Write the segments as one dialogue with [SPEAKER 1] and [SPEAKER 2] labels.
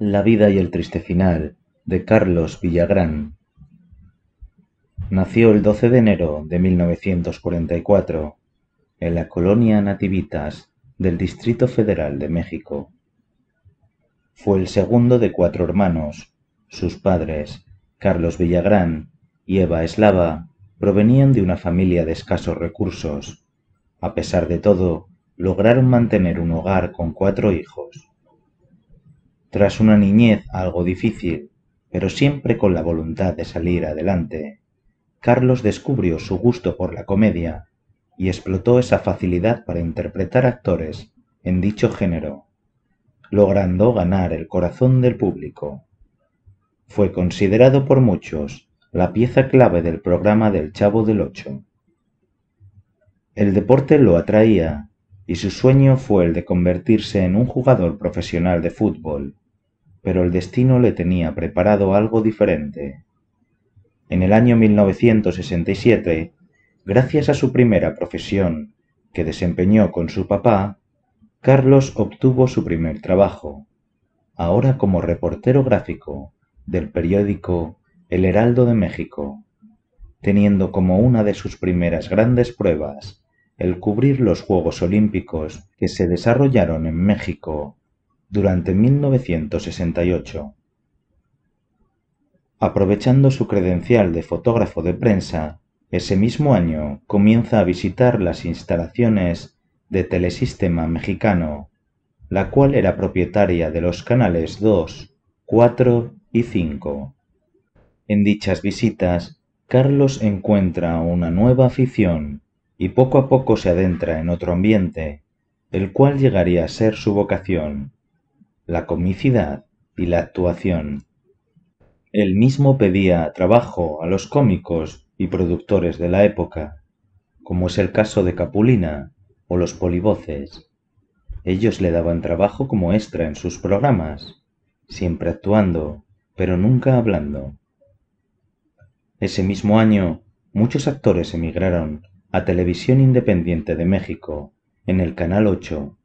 [SPEAKER 1] La vida y el triste final de Carlos Villagrán. Nació el 12 de enero de 1944 en la colonia Nativitas del Distrito Federal de México. Fue el segundo de cuatro hermanos. Sus padres, Carlos Villagrán y Eva Eslava, provenían de una familia de escasos recursos. A pesar de todo, lograron mantener un hogar con cuatro hijos. Tras una niñez algo difícil, pero siempre con la voluntad de salir adelante, Carlos descubrió su gusto por la comedia y explotó esa facilidad para interpretar actores en dicho género, logrando ganar el corazón del público. Fue considerado por muchos la pieza clave del programa del Chavo del Ocho. El deporte lo atraía y su sueño fue el de convertirse en un jugador profesional de fútbol, pero el destino le tenía preparado algo diferente. En el año 1967, gracias a su primera profesión, que desempeñó con su papá, Carlos obtuvo su primer trabajo, ahora como reportero gráfico del periódico El Heraldo de México, teniendo como una de sus primeras grandes pruebas el cubrir los Juegos Olímpicos que se desarrollaron en México durante 1968. Aprovechando su credencial de fotógrafo de prensa, ese mismo año comienza a visitar las instalaciones de Telesistema Mexicano, la cual era propietaria de los canales 2, 4 y 5. En dichas visitas, Carlos encuentra una nueva afición, y poco a poco se adentra en otro ambiente, el cual llegaría a ser su vocación, la comicidad y la actuación. Él mismo pedía trabajo a los cómicos y productores de la época, como es el caso de Capulina o los polivoces. Ellos le daban trabajo como extra en sus programas, siempre actuando, pero nunca hablando. Ese mismo año, muchos actores emigraron a Televisión Independiente de México en el canal 8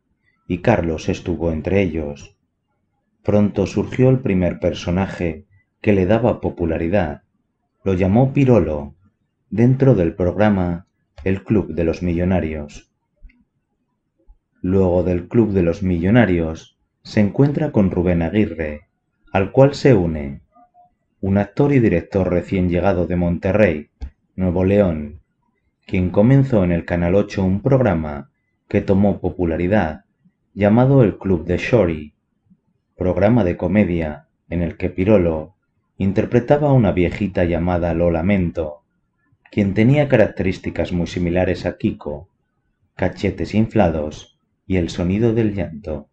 [SPEAKER 1] y Carlos estuvo entre ellos. Pronto surgió el primer personaje que le daba popularidad. Lo llamó Pirolo, dentro del programa El Club de los Millonarios. Luego del Club de los Millonarios, se encuentra con Rubén Aguirre, al cual se une un actor y director recién llegado de Monterrey, Nuevo León, quien comenzó en el Canal 8 un programa que tomó popularidad llamado El Club de Shory, programa de comedia en el que Pirolo interpretaba a una viejita llamada Lola Mento, quien tenía características muy similares a Kiko, cachetes inflados y el sonido del llanto.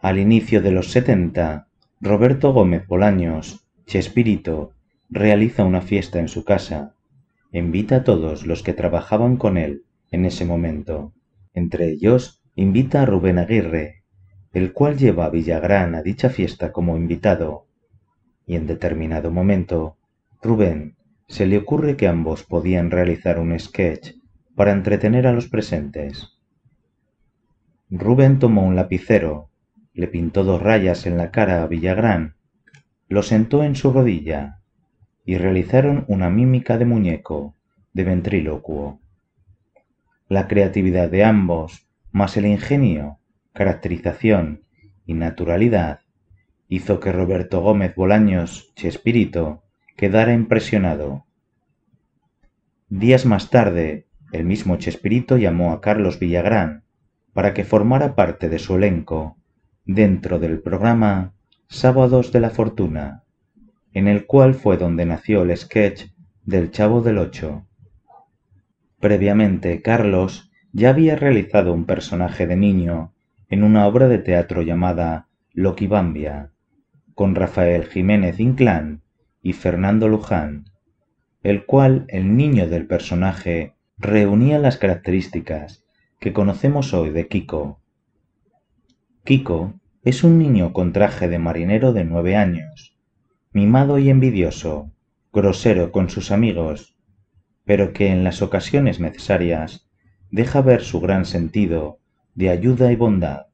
[SPEAKER 1] Al inicio de los 70, Roberto Gómez Bolaños, Chespirito, realiza una fiesta en su casa, Invita a todos los que trabajaban con él en ese momento. Entre ellos, invita a Rubén Aguirre, el cual lleva a Villagrán a dicha fiesta como invitado. Y en determinado momento, Rubén se le ocurre que ambos podían realizar un sketch para entretener a los presentes. Rubén tomó un lapicero, le pintó dos rayas en la cara a Villagrán, lo sentó en su rodilla y realizaron una mímica de muñeco, de ventrílocuo. La creatividad de ambos, más el ingenio, caracterización y naturalidad, hizo que Roberto Gómez Bolaños Chespirito quedara impresionado. Días más tarde, el mismo Chespirito llamó a Carlos Villagrán para que formara parte de su elenco dentro del programa Sábados de la Fortuna en el cual fue donde nació el sketch del Chavo del Ocho. Previamente, Carlos ya había realizado un personaje de niño en una obra de teatro llamada Loquibambia, con Rafael Jiménez Inclán y Fernando Luján, el cual el niño del personaje reunía las características que conocemos hoy de Kiko. Kiko es un niño con traje de marinero de nueve años, mimado y envidioso, grosero con sus amigos, pero que en las ocasiones necesarias deja ver su gran sentido de ayuda y bondad.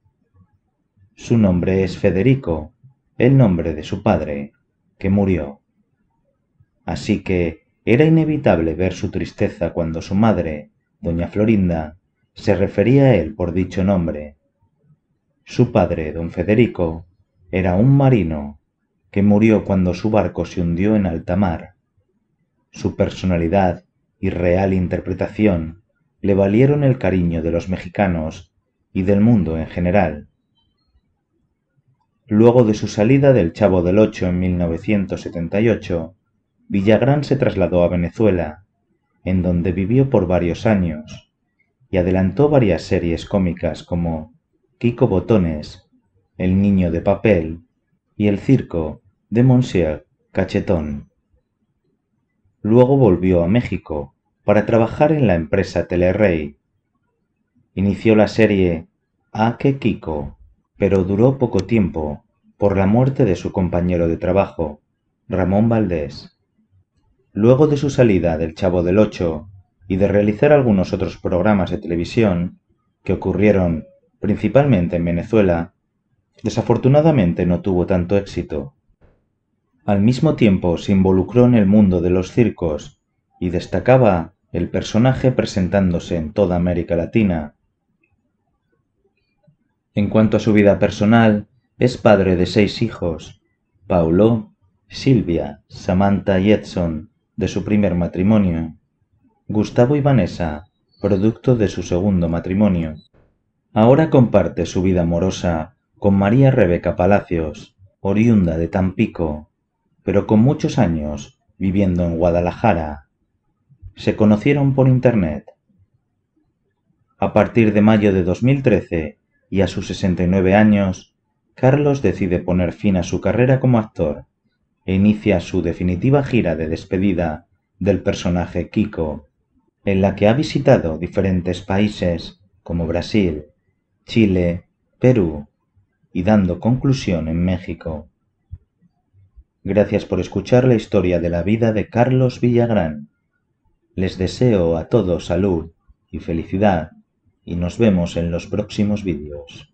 [SPEAKER 1] Su nombre es Federico, el nombre de su padre, que murió. Así que era inevitable ver su tristeza cuando su madre, doña Florinda, se refería a él por dicho nombre. Su padre, don Federico, era un marino que murió cuando su barco se hundió en alta mar. Su personalidad y real interpretación le valieron el cariño de los mexicanos y del mundo en general. Luego de su salida del Chavo del Ocho en 1978, Villagrán se trasladó a Venezuela, en donde vivió por varios años, y adelantó varias series cómicas como Kiko Botones, El Niño de Papel y el circo de Monsieur Cachetón. Luego volvió a México para trabajar en la empresa Telerrey. Inició la serie A que Kiko, pero duró poco tiempo por la muerte de su compañero de trabajo, Ramón Valdés. Luego de su salida del Chavo del Ocho y de realizar algunos otros programas de televisión, que ocurrieron principalmente en Venezuela, Desafortunadamente no tuvo tanto éxito. Al mismo tiempo se involucró en el mundo de los circos y destacaba el personaje presentándose en toda América Latina. En cuanto a su vida personal, es padre de seis hijos, Paulo, Silvia, Samantha y Edson, de su primer matrimonio, Gustavo y Vanessa, producto de su segundo matrimonio. Ahora comparte su vida amorosa con María Rebeca Palacios, oriunda de Tampico, pero con muchos años viviendo en Guadalajara. Se conocieron por Internet. A partir de mayo de 2013 y a sus 69 años, Carlos decide poner fin a su carrera como actor e inicia su definitiva gira de despedida del personaje Kiko, en la que ha visitado diferentes países como Brasil, Chile, Perú, y dando conclusión en México. Gracias por escuchar la historia de la vida de Carlos Villagrán. Les deseo a todos salud y felicidad y nos vemos en los próximos vídeos.